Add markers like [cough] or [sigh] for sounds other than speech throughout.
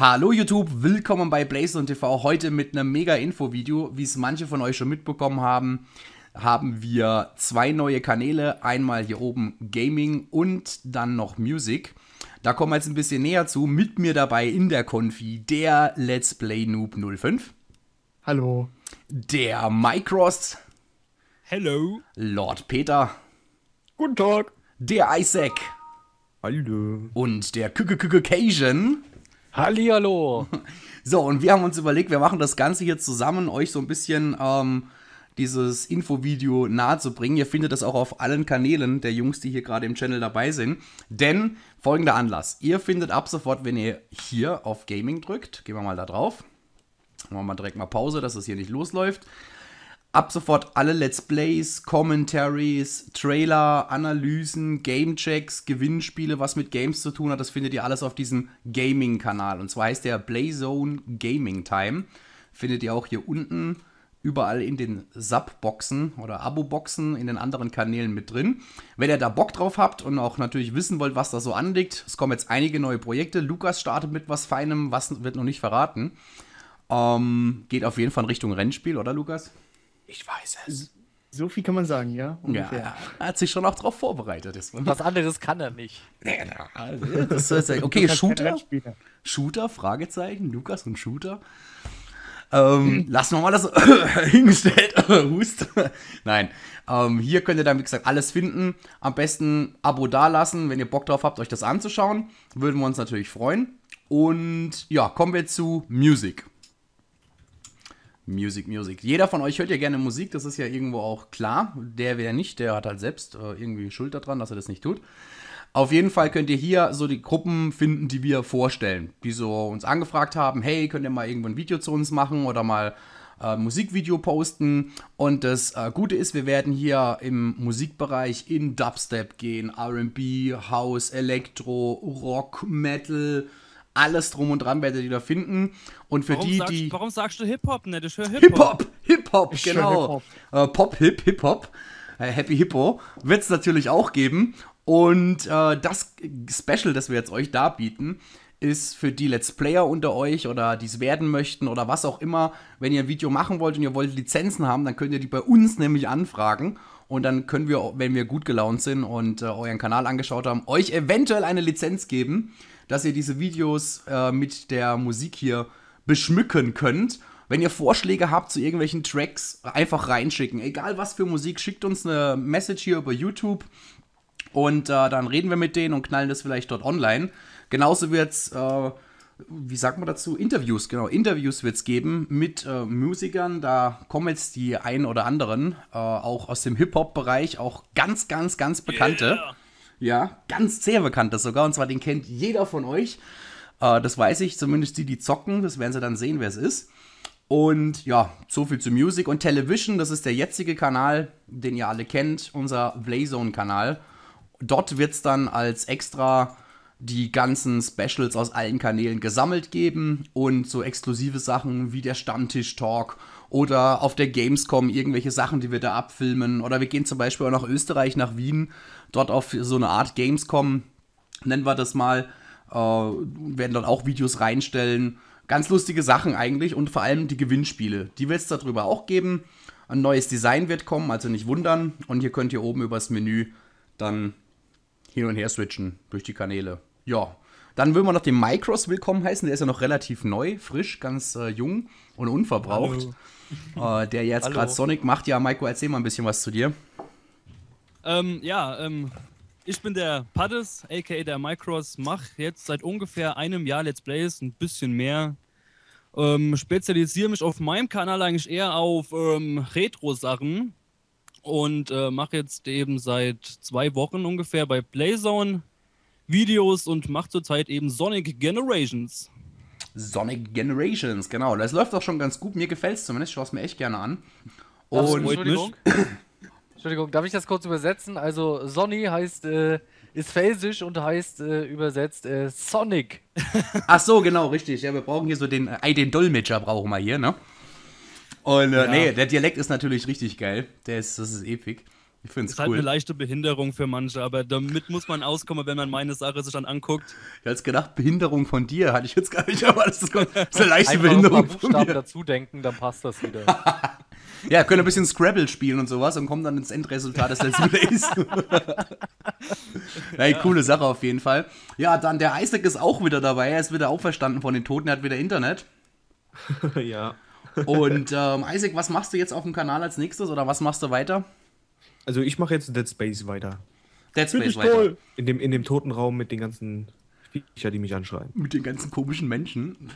Hallo YouTube, willkommen bei Blazer TV. Heute mit einem mega Info-Video. Wie es manche von euch schon mitbekommen haben, haben wir zwei neue Kanäle. Einmal hier oben Gaming und dann noch Music. Da kommen wir jetzt ein bisschen näher zu. Mit mir dabei in der Konfi der Let's Play Noob 05. Hallo. Der Micross. Hallo. Lord Peter. Guten Tag. Der Isaac. Hallo. Und der Kükükükükation. Hallihallo. [laughs] So, und wir haben uns überlegt, wir machen das Ganze hier zusammen, euch so ein bisschen ähm, dieses Infovideo nahe zu bringen. Ihr findet das auch auf allen Kanälen der Jungs, die hier gerade im Channel dabei sind. Denn folgender Anlass. Ihr findet ab sofort, wenn ihr hier auf Gaming drückt, gehen wir mal da drauf. Machen wir mal direkt mal Pause, dass das hier nicht losläuft ab sofort alle Let's Plays, Commentaries, Trailer, Analysen, Gamechecks, Gewinnspiele, was mit Games zu tun hat, das findet ihr alles auf diesem Gaming-Kanal. Und zwar heißt der Playzone Gaming Time. Findet ihr auch hier unten überall in den Sub-Boxen oder Abo-Boxen in den anderen Kanälen mit drin. Wenn ihr da Bock drauf habt und auch natürlich wissen wollt, was da so anliegt, es kommen jetzt einige neue Projekte. Lukas startet mit was Feinem, was wird noch nicht verraten. Ähm, geht auf jeden Fall in Richtung Rennspiel, oder Lukas? Ich weiß es. So viel kann man sagen, ja? Ungefähr. Ja, er hat sich schon auch darauf vorbereitet. Ist Was anderes kann er nicht. Genau. Also, [laughs] das ist, okay, Shooter. Shooter, Fragezeichen, Lukas und Shooter. Ähm, hm. lassen wir mal das [laughs] hingestellt. [laughs] Hust. Nein. Ähm, hier könnt ihr dann, wie gesagt, alles finden. Am besten Abo dalassen, wenn ihr Bock drauf habt, euch das anzuschauen. Würden wir uns natürlich freuen. Und ja, kommen wir zu Music. Music, Music. Jeder von euch hört ja gerne Musik, das ist ja irgendwo auch klar. Der, wer nicht, der hat halt selbst äh, irgendwie Schuld daran, dass er das nicht tut. Auf jeden Fall könnt ihr hier so die Gruppen finden, die wir vorstellen, die so uns angefragt haben, hey, könnt ihr mal irgendwo ein Video zu uns machen oder mal äh, Musikvideo posten. Und das äh, Gute ist, wir werden hier im Musikbereich in Dubstep gehen, RB, House, Elektro, Rock, Metal, alles drum und dran werdet ihr da finden. Und für warum die, sagst, die. Warum sagst du Hip-Hop nicht? Ich höre Hip-Hop. Hip-Hop, genau. Äh, Hip genau. Hip äh, Pop-Hip, Hip-Hop. Äh, Happy Hippo wird es natürlich auch geben. Und äh, das Special, das wir jetzt euch da bieten, ist für die Let's Player unter euch oder die es werden möchten oder was auch immer. Wenn ihr ein Video machen wollt und ihr wollt Lizenzen haben, dann könnt ihr die bei uns nämlich anfragen. Und dann können wir, wenn wir gut gelaunt sind und äh, euren Kanal angeschaut haben, euch eventuell eine Lizenz geben, dass ihr diese Videos äh, mit der Musik hier beschmücken könnt. Wenn ihr Vorschläge habt zu irgendwelchen Tracks, einfach reinschicken. Egal was für Musik, schickt uns eine Message hier über YouTube und äh, dann reden wir mit denen und knallen das vielleicht dort online. Genauso wird es äh, wie sagt man dazu, Interviews, genau, Interviews wird es geben mit äh, Musikern. Da kommen jetzt die ein oder anderen, äh, auch aus dem Hip-Hop-Bereich, auch ganz, ganz, ganz bekannte. Yeah. Ja, ganz sehr bekannte sogar. Und zwar den kennt jeder von euch. Äh, das weiß ich, zumindest die, die zocken. Das werden sie dann sehen, wer es ist. Und ja, so viel zu Music und Television. Das ist der jetzige Kanal, den ihr alle kennt, unser Blazone-Kanal. Dort wird es dann als extra die ganzen Specials aus allen Kanälen gesammelt geben und so exklusive Sachen wie der Stammtisch-Talk oder auf der Gamescom irgendwelche Sachen, die wir da abfilmen. Oder wir gehen zum Beispiel auch nach Österreich, nach Wien, dort auf so eine Art Gamescom, nennen wir das mal, äh, werden dort auch Videos reinstellen. Ganz lustige Sachen eigentlich und vor allem die Gewinnspiele. Die wird es darüber auch geben. Ein neues Design wird kommen, also nicht wundern. Und hier könnt ihr oben übers Menü dann hin und her switchen durch die Kanäle. Ja. Dann würden wir noch den Micros willkommen heißen. Der ist ja noch relativ neu, frisch, ganz äh, jung und unverbraucht. Äh, der jetzt gerade Sonic macht. Ja, Maiko, erzähl mal ein bisschen was zu dir. Ähm, ja, ähm, ich bin der Paddes, aka der Micros, Mach jetzt seit ungefähr einem Jahr Let's Plays, ein bisschen mehr. Ähm, spezialisiere mich auf meinem Kanal eigentlich eher auf ähm, Retro-Sachen und äh, mache jetzt eben seit zwei Wochen ungefähr bei Playzone Videos und macht zurzeit eben Sonic Generations. Sonic Generations, genau. Das läuft auch schon ganz gut. Mir gefällt es zumindest. Schau es mir echt gerne an. Und Ach, Entschuldigung. [coughs] Entschuldigung, darf ich das kurz übersetzen? Also Sonny heißt äh, ist felsisch und heißt äh, übersetzt äh, Sonic. [laughs] Ach so, genau, richtig. Ja, wir brauchen hier so den, äh, den Dolmetscher brauchen wir hier, ne? Und äh, ja. nee, der Dialekt ist natürlich richtig geil. Der ist, das ist epic. Ich finde es cool. Ist halt eine leichte Behinderung für manche, aber damit muss man auskommen, wenn man meine Sache sich dann anguckt. Ich hätte gedacht, Behinderung von dir hatte ich jetzt gar nicht, aber das ist, das ist eine leichte Einfach Behinderung. Ein paar Buchstaben von mir. dazu denken, dann passt das wieder. [laughs] ja, können ein bisschen Scrabble spielen und sowas und kommen dann ins Endresultat des letzten Plays. Nein, [laughs] ja. coole Sache auf jeden Fall. Ja, dann der Isaac ist auch wieder dabei. Er ist wieder auferstanden von den Toten, er hat wieder Internet. [laughs] ja. Und ähm, Isaac, was machst du jetzt auf dem Kanal als nächstes oder was machst du weiter? Also ich mache jetzt Dead Space weiter. Dead Space weiter. Toll. In dem, in dem toten Raum mit den ganzen Viecher, die mich anschreien. Mit den ganzen komischen Menschen. [laughs]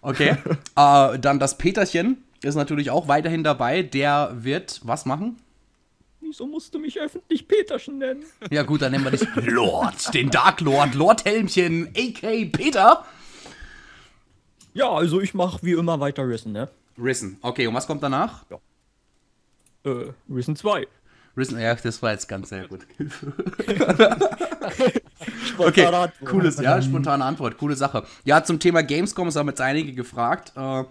Okay. [laughs] äh, dann das Peterchen ist natürlich auch weiterhin dabei. Der wird was machen? Wieso musst du mich öffentlich Peterchen nennen? Ja gut, dann nennen wir dich [laughs] Lord, den Dark Lord, Lord Helmchen, a.k. Peter. Ja, also ich mache wie immer weiter Rissen, ne? Rissen. Okay, und was kommt danach? Ja. Äh, Risen 2. Risen, ja, das war jetzt ganz sehr gut. okay, cooles, ja, spontane Antwort, coole Sache. Ja, zum Thema Gamescom, es haben jetzt einige gefragt. Äh,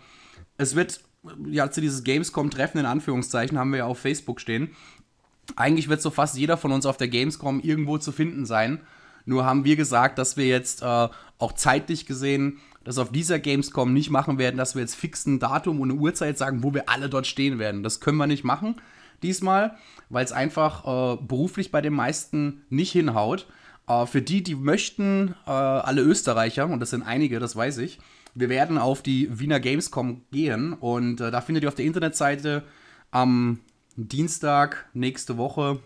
es wird, ja, zu dieses Gamescom-Treffen in Anführungszeichen haben wir ja auf Facebook stehen. Eigentlich wird so fast jeder von uns auf der Gamescom irgendwo zu finden sein. Nur haben wir gesagt, dass wir jetzt äh, auch zeitlich gesehen das auf dieser Gamescom nicht machen werden, dass wir jetzt fixen Datum und eine Uhrzeit sagen, wo wir alle dort stehen werden. Das können wir nicht machen diesmal, weil es einfach äh, beruflich bei den meisten nicht hinhaut. Äh, für die, die möchten, äh, alle Österreicher, und das sind einige, das weiß ich, wir werden auf die Wiener Gamescom gehen und äh, da findet ihr auf der Internetseite am Dienstag nächste Woche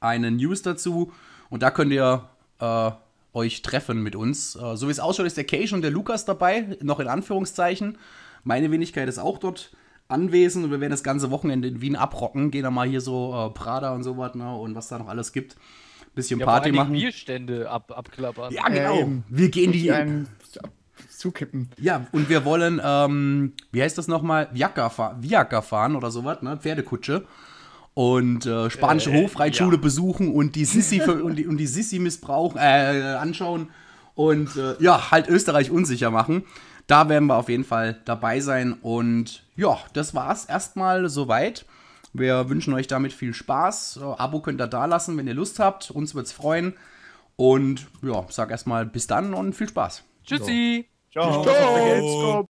eine News dazu und da könnt ihr äh, euch treffen mit uns. Äh, so wie es ausschaut, ist der Cage und der Lukas dabei, noch in Anführungszeichen. Meine Wenigkeit ist auch dort anwesend und wir werden das ganze Wochenende in Wien abrocken. Gehen dann mal hier so äh, Prada und sowas ne, und was da noch alles gibt. Bisschen ja, Party machen. Bierstände ab, abklappern. Ja, genau. Äh, wir gehen die. Einen, zukippen. Ja, und wir wollen, ähm, wie heißt das nochmal? Viaca, fahr fahren oder sowas, ne? Pferdekutsche und äh, spanische äh, äh Hofreitschule ja. besuchen und die Sissi und die, und die Sissi missbrauchen, äh, anschauen und äh, ja, halt Österreich unsicher machen. Da werden wir auf jeden Fall dabei sein. Und ja, das war's erstmal soweit. Wir wünschen euch damit viel Spaß. Abo könnt ihr da lassen, wenn ihr Lust habt. Uns wird's freuen. Und ja, sag erstmal bis dann und viel Spaß. Tschüssi. So. Ciao. Ciao.